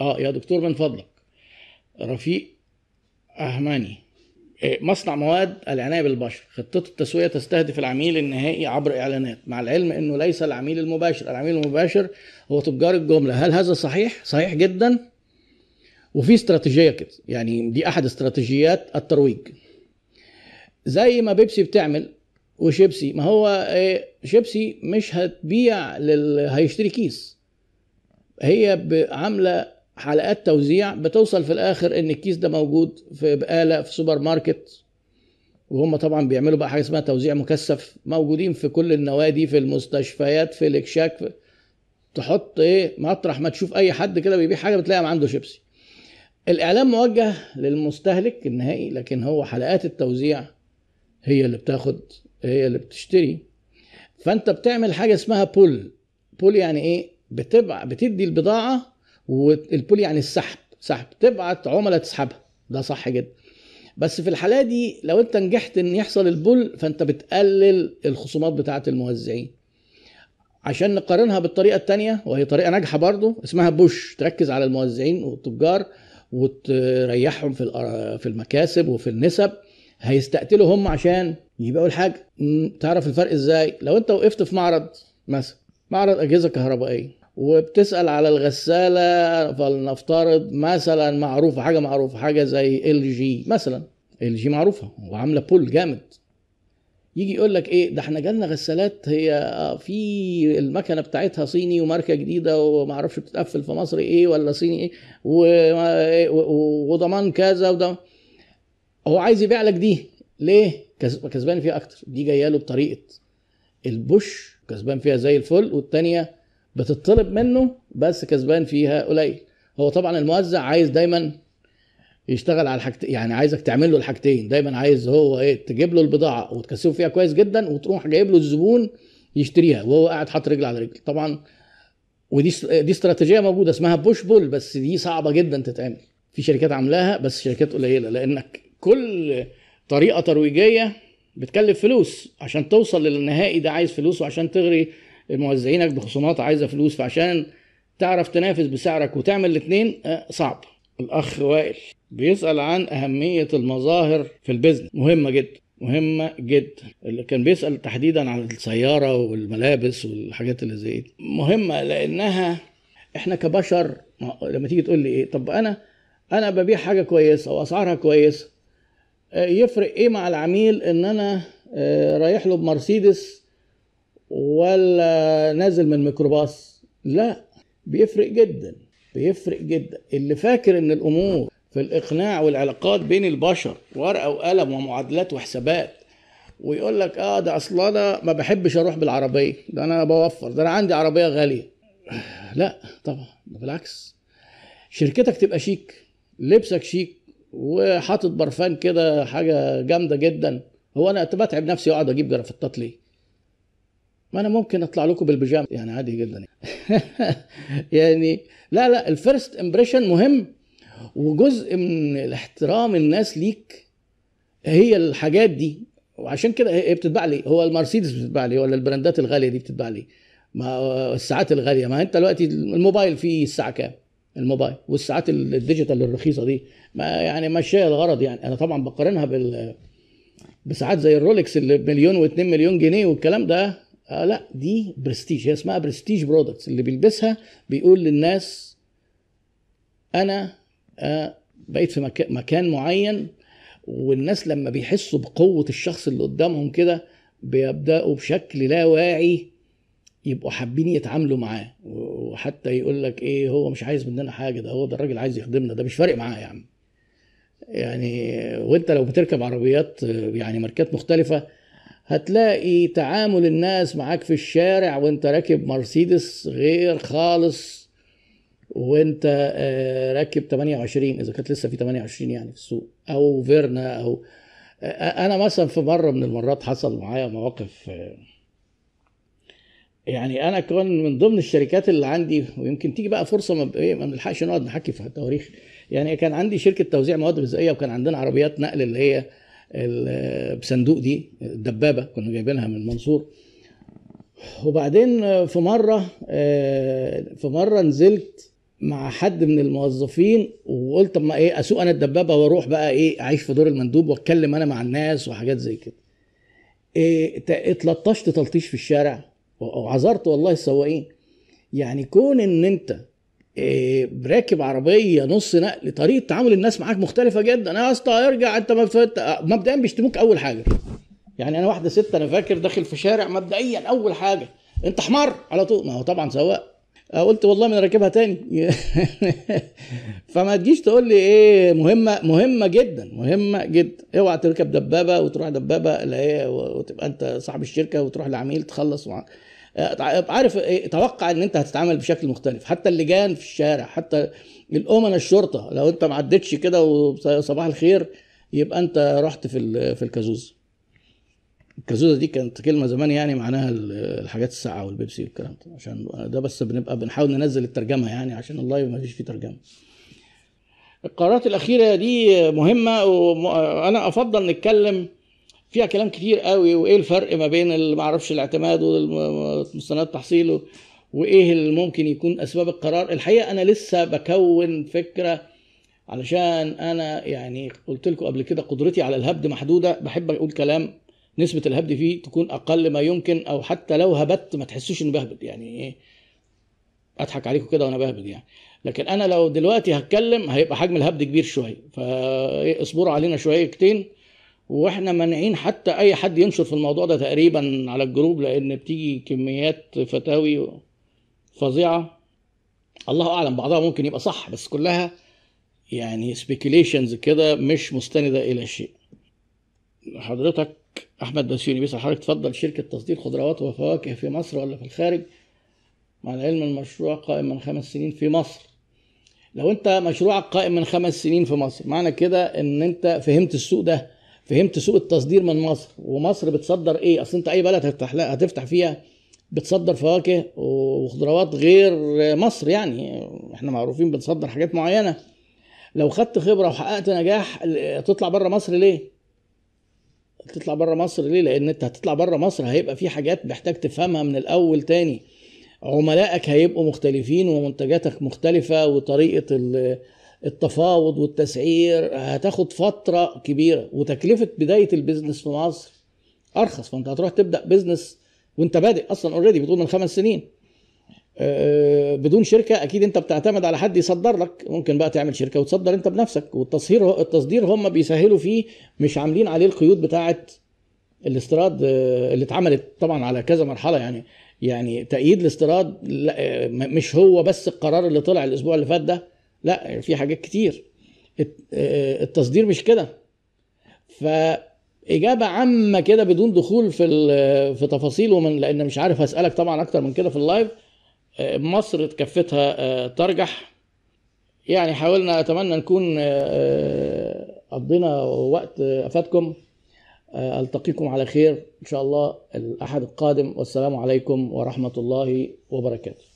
اه يا دكتور من فضلك رفيق اهماني إيه، مصنع مواد العنايه بالبشر خطه التسويه تستهدف العميل النهائي عبر اعلانات مع العلم انه ليس العميل المباشر العميل المباشر هو تجار الجمله هل هذا صحيح صحيح جدا وفي استراتيجيه كده يعني دي احد استراتيجيات الترويج زي ما بيبسي بتعمل وشيبسي ما هو إيه، شيبسي مش هتبيع لل... هيشتري كيس هي عامله حلقات توزيع بتوصل في الاخر ان الكيس ده موجود في بقاله في سوبر ماركت وهم طبعا بيعملوا بقى حاجه اسمها توزيع مكثف موجودين في كل النوادي في المستشفيات في الاكشاك في تحط ايه مطرح ما تشوف اي حد كده بيبيع حاجه بتلاقي عنده شيبسي الاعلام موجه للمستهلك النهائي لكن هو حلقات التوزيع هي اللي بتاخد هي اللي بتشتري فانت بتعمل حاجه اسمها بول بول يعني ايه بتبع بتدي البضاعه والبول يعني السحب سحب تبعت عملاء تسحبها ده صح جدا بس في الحاله دي لو انت نجحت ان يحصل البول فانت بتقلل الخصومات بتاعه الموزعين عشان نقارنها بالطريقه الثانيه وهي طريقه ناجحه برضو اسمها بوش تركز على الموزعين والتجار وتريحهم في في المكاسب وفي النسب هيستقتلوا هم عشان يبقى حاجه تعرف الفرق ازاي لو انت وقفت في معرض مثلا معرض اجهزه كهربائيه وبتسال على الغساله فلنفترض مثلا معروفه حاجه معروفه حاجه زي ال جي مثلا ال جي معروفه وعامله بول جامد يجي يقول لك ايه ده احنا جالنا غسالات هي في المكنه بتاعتها صيني وماركه جديده ومعرفش بتتقفل في مصر ايه ولا صيني ايه وضمان كذا وده هو عايز يبيع لك دي ليه كسبان فيها اكتر دي جايه له بطريقه البوش كسبان فيها زي الفل والتانيه بتطلب منه بس كسبان فيها قليل هو طبعا الموزع عايز دايما يشتغل على الحاجتين يعني عايزك تعمل له الحاجتين دايما عايز هو ايه تجيب له البضاعه وتكسبه فيها كويس جدا وتروح جايب له الزبون يشتريها وهو قاعد حاطط رجل على رجل طبعا ودي دي استراتيجيه موجوده اسمها بوش بول بس دي صعبه جدا تتعمل في شركات عاملاها بس شركات قليله لانك كل طريقه ترويجيه بتكلف فلوس عشان توصل للنهائي ده عايز فلوس وعشان تغري موزعينك بخصومات عايزه فلوس فعشان تعرف تنافس بسعرك وتعمل الاثنين آه، صعب الاخ وائل بيسال عن اهميه المظاهر في البيزنس مهمه جدا مهمة جدا اللي كان بيسأل تحديدا عن السيارة والملابس والحاجات اللي زي دي مهمة لأنها احنا كبشر لما تيجي تقول لي ايه طب انا انا ببيع حاجة كويسة واسعارها كويسة آه، يفرق ايه مع العميل ان انا آه، رايح له بمرسيدس ولا نازل من ميكروباص لا بيفرق جدا بيفرق جدا اللي فاكر ان الامور في الاقناع والعلاقات بين البشر ورقه وقلم ومعادلات وحسابات ويقول لك اه ده اصل انا ما بحبش اروح بالعربيه ده انا بوفر ده انا عندي عربيه غاليه لا طبعا بالعكس شركتك تبقى شيك لبسك شيك وحاطط برفان كده حاجه جامده جدا هو انا بتعب نفسي اقعد اجيب جرافتات ليه ما انا ممكن اطلع لكم بالبيجامه يعني عادي جدا يعني يعني لا لا الفيرست امبريشن مهم وجزء من الاحترام الناس ليك هي الحاجات دي وعشان كده هي بتتباع لي هو المرسيدس بتتباع لي ولا البراندات الغاليه دي بتتباع لي ما الساعات الغاليه ما انت دلوقتي الموبايل فيه الساعه كام الموبايل والساعات الديجيتال الرخيصه دي ما يعني ماشيه الغرض يعني انا طبعا بقارنها بال بساعات زي الرولكس اللي بمليون و2 مليون جنيه والكلام ده آه لا دي برستيج هي اسمها برستيج برودكتس اللي بيلبسها بيقول للناس انا آه بقيت في مك مكان معين والناس لما بيحسوا بقوه الشخص اللي قدامهم كده بيبداوا بشكل لا واعي يبقوا حابين يتعاملوا معاه وحتى يقول لك ايه هو مش عايز مننا حاجه ده هو ده الراجل عايز يخدمنا ده مش فارق معاه يا عم يعني وانت لو بتركب عربيات آه، يعني ماركات مختلفه هتلاقي تعامل الناس معاك في الشارع وانت راكب مرسيدس غير خالص وانت آه، راكب 28 اذا كانت لسه في 28 يعني في السوق او فيرنا او آه، آه، انا مثلا في مره من المرات حصل معايا مواقف يعني انا كان من ضمن الشركات اللي عندي ويمكن تيجي بقى فرصه ما بنلحقش إيه، نلحقش نقعد نحكي في التواريخ يعني كان عندي شركه توزيع مواد غذائيه وكان عندنا عربيات نقل اللي هي بصندوق دي الدبابه كنا جايبينها من المنصور وبعدين في مره آه، في مره نزلت مع حد من الموظفين وقلت طب ما ايه اسوق انا الدبابه واروح بقى ايه اعيش في دور المندوب واتكلم انا مع الناس وحاجات زي كده إيه اتلطشت تلطيش في الشارع وعذرت والله السواقين يعني كون ان انت آه، راكب عربيه نص نقل طريقه تعامل الناس معاك مختلفه جدا يا اسطى ارجع انت مبدئيا بيشتموك اول حاجه يعني انا واحده ست انا فاكر داخل في شارع مبدئيا اول حاجه انت حمار على طول ما هو طبعا سواق آه، قلت والله ما انا راكبها تاني فما تجيش تقول لي ايه مهمه مهمه جدا مهمه جدا اوعى تركب دبابه وتروح دبابه لا وتبقى انت صاحب الشركه وتروح لعميل تخلص معاك عارف توقع ان انت هتتعامل بشكل مختلف حتى اللجان في الشارع حتى الامن الشرطه لو انت ما عدتش كده وصباح الخير يبقى انت رحت في في الكازوز الكازوزه دي كانت كلمه زمان يعني معناها الحاجات الساقعه والبيبسي والكلام ده عشان ده بس بنبقى بنحاول ننزل الترجمه يعني عشان الله ما فيش فيه ترجمه القرارات الاخيره دي مهمه وانا افضل نتكلم فيها كلام كتير قوي وايه الفرق ما بين اللي معرفش الاعتماد ومستندات التحصيل وايه اللي ممكن يكون اسباب القرار الحقيقه انا لسه بكون فكره علشان انا يعني قلت لكم قبل كده قدرتي على الهبد محدوده بحب اقول كلام نسبه الهبد فيه تكون اقل ما يمكن او حتى لو هبت ما تحسوش اني بهبد يعني ايه اضحك عليكم كده وانا بهبد يعني لكن انا لو دلوقتي هتكلم هيبقى حجم الهبد كبير شويه فاصبروا علينا شويتين واحنا مانعين حتى اي حد ينشر في الموضوع ده تقريبا على الجروب لان بتيجي كميات فتاوي فظيعه الله اعلم بعضها ممكن يبقى صح بس كلها يعني سبيكيليشنز كده مش مستنده الى شيء حضرتك احمد بسيوني بيسال حضرتك تفضل شركه تصدير خضروات وفواكه في مصر ولا في الخارج مع العلم المشروع قائم من خمس سنين في مصر لو انت مشروعك قائم من خمس سنين في مصر معنى كده ان انت فهمت السوق ده فهمت سوق التصدير من مصر ومصر بتصدر ايه اصل انت اي بلد هتفتح هتفتح فيها بتصدر فواكه وخضروات غير مصر يعني احنا معروفين بنصدر حاجات معينه لو خدت خبره وحققت نجاح تطلع بره مصر ليه تطلع بره مصر ليه لان انت هتطلع بره مصر هيبقى في حاجات محتاج تفهمها من الاول تاني عملائك هيبقوا مختلفين ومنتجاتك مختلفه وطريقه التفاوض والتسعير هتاخد فتره كبيره وتكلفه بدايه البيزنس في مصر ارخص فانت هتروح تبدا بيزنس وانت بادئ اصلا اوريدي بتقول من خمس سنين آه، آه، بدون شركه اكيد انت بتعتمد على حد يصدر لك ممكن بقى تعمل شركه وتصدر انت بنفسك والتصهير التصدير هم بيسهلوا فيه مش عاملين عليه القيود بتاعه الاستيراد آه، اللي اتعملت طبعا على كذا مرحله يعني يعني تأييد الاستيراد مش هو بس القرار اللي طلع الاسبوع اللي فات ده لا يعني في حاجات كتير آه، التصدير مش كده فإجابة عامة كده بدون دخول في في تفاصيل ومن لأن مش عارف هسألك طبعا أكتر من كده في اللايف آه، مصر تكفتها آه، ترجح يعني حاولنا أتمنى نكون قضينا وقت أفادكم ألتقيكم على خير إن شاء الله الأحد القادم والسلام عليكم ورحمة الله وبركاته